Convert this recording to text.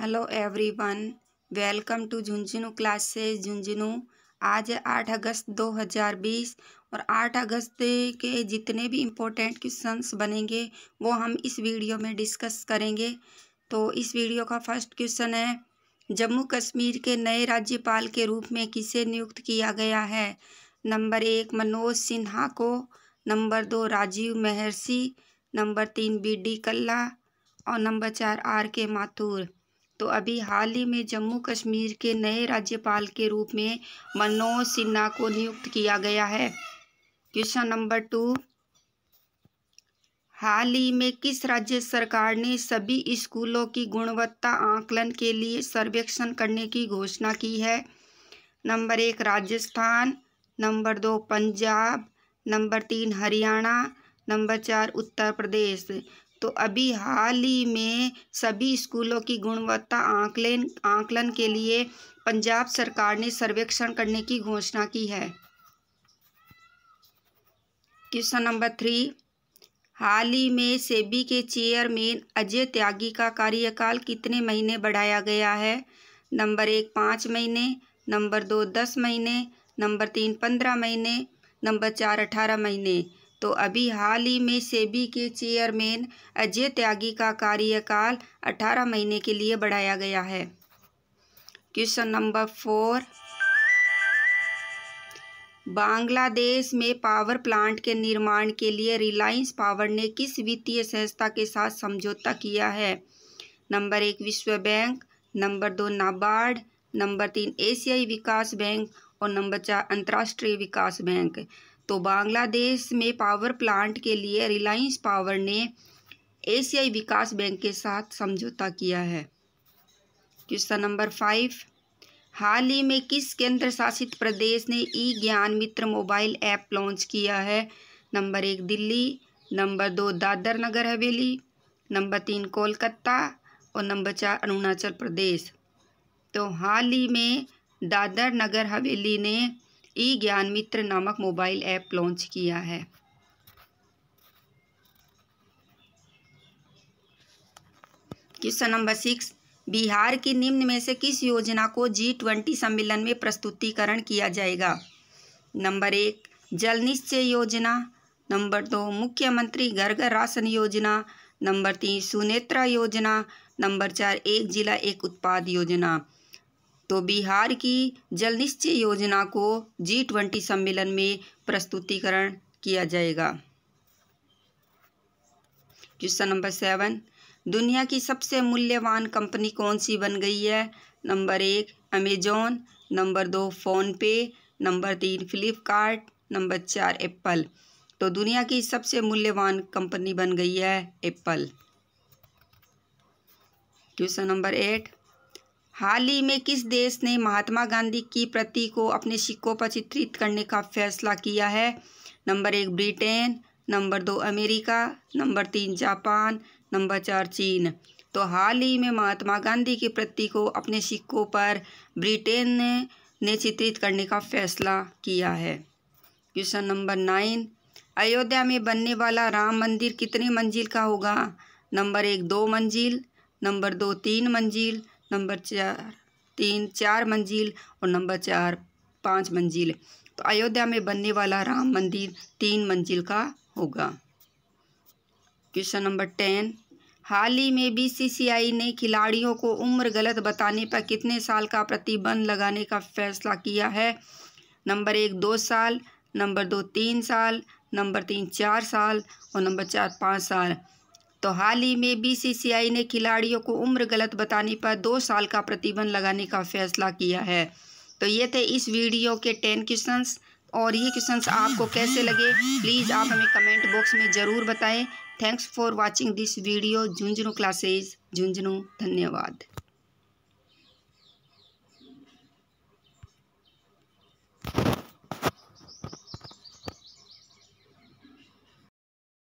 hello everyone welcome to Jhunjhunu classes Jhunjhunu आज आठ अगस्त 2020 और आठ अगस्त के जितने भी इम्पोर्टेंट क्वेश्चंस बनेंगे वो हम इस वीडियो में डिस्कस करेंगे तो इस वीडियो का फर्स्ट क्वेश्चन है जम्मू कश्मीर के नए राज्यपाल के रूप में किसे नियुक्त किया गया है नंबर एक मनोज सिन्हा को नंबर दो राजीव महर्षि नंबर तीन बी डी कल्ला और नंबर चार आर के माथुर तो अभी हाल ही में जम्मू कश्मीर के नए राज्यपाल के रूप में मनोज सिन्हा को नियुक्त किया गया है क्वेश्चन नंबर टू हाल ही में किस राज्य सरकार ने सभी स्कूलों की गुणवत्ता आकलन के लिए सर्वेक्षण करने की घोषणा की है नंबर एक राजस्थान नंबर दो पंजाब नंबर तीन हरियाणा नंबर चार उत्तर प्रदेश तो अभी हाल ही में सभी स्कूलों की गुणवत्ता आंकलन आंकलन के लिए पंजाब सरकार ने सर्वेक्षण करने की घोषणा की है क्वेश्चन नंबर थ्री हाल ही में सेबी के चेयरमैन अजय त्यागी का कार्यकाल कितने महीने बढ़ाया गया है नंबर एक पाँच महीने नंबर दो दस महीने नंबर तीन पंद्रह महीने नंबर चार अठारह महीने तो अभी हाल ही में सेबी के चेयरमैन अजय त्यागी का कार्यकाल 18 महीने के लिए बढ़ाया गया है क्वेश्चन नंबर फोर बांग्लादेश में पावर प्लांट के निर्माण के लिए रिलायंस पावर ने किस वित्तीय संस्था के साथ समझौता किया है नंबर एक विश्व बैंक नंबर दो नाबार्ड नंबर तीन एशियाई विकास बैंक और नंबर चार अंतर्राष्ट्रीय विकास बैंक तो बांग्लादेश में पावर प्लांट के लिए रिलायंस पावर ने एशियाई विकास बैंक के साथ समझौता किया है क्वेश्चन नंबर फाइव हाल ही में किस केंद्र शासित प्रदेश ने ई ज्ञान मित्र मोबाइल ऐप लॉन्च किया है नंबर एक दिल्ली नंबर दो दादर नगर हवेली नंबर तीन कोलकाता और नंबर चार अरुणाचल प्रदेश तो हाल ही में दादर नगर हवेली ने ई ज्ञान मित्र नामक मोबाइल ऐप लॉन्च किया है क्वेश्चन नंबर सिक्स बिहार की निम्न में से किस योजना को जी ट्वेंटी सम्मेलन में प्रस्तुतिकरण किया जाएगा नंबर एक जल निश्चय योजना नंबर दो मुख्यमंत्री घर घर राशन योजना नंबर तीन सुनेत्रा योजना नंबर चार एक जिला एक उत्पाद योजना तो बिहार की जल निश्चय योजना को जी ट्वेंटी सम्मेलन में प्रस्तुतिकरण किया जाएगा क्वेश्चन नंबर सेवन दुनिया की सबसे मूल्यवान कंपनी कौन सी बन गई है नंबर एक अमेजोन नंबर दो फ़ोनपे नंबर तीन फ्लिपकार्ट नंबर चार एप्पल तो दुनिया की सबसे मूल्यवान कंपनी बन गई है एप्पल क्वेश्चन नंबर एट हाल ही में किस देश ने महात्मा गांधी की प्रति को अपने सिक्कों पर चित्रित करने का फैसला किया है नंबर एक ब्रिटेन नंबर दो अमेरिका नंबर तीन जापान नंबर चार चीन तो हाल ही में महात्मा गांधी की प्रति को अपने सिक्कों पर ब्रिटेन ने, ने चित्रित करने का फैसला किया है क्वेश्चन नंबर नाइन अयोध्या में बनने वाला राम मंदिर कितने मंजिल का होगा नंबर एक दो मंजिल नंबर दो तीन मंजिल नंबर चार तीन चार मंजिल और नंबर चार पाँच मंजिल तो अयोध्या में बनने वाला राम मंदिर तीन मंजिल का होगा क्वेश्चन नंबर टेन हाल ही में बीसीसीआई ने खिलाड़ियों को उम्र गलत बताने पर कितने साल का प्रतिबंध लगाने का फैसला किया है नंबर एक दो साल नंबर दो तीन साल नंबर तीन चार साल और नंबर चार पाँच साल तो हाल ही में बीसीसीआई ने खिलाड़ियों को उम्र गलत बताने पर दो साल का प्रतिबंध लगाने का फैसला किया है तो ये थे इस वीडियो के टेन क्वेश्चंस और ये क्वेश्चंस आपको कैसे लगे प्लीज़ आप हमें कमेंट बॉक्स में ज़रूर बताएं thanks for watching this video Jhunjhunu classes Jhunjhunu धन्यवाद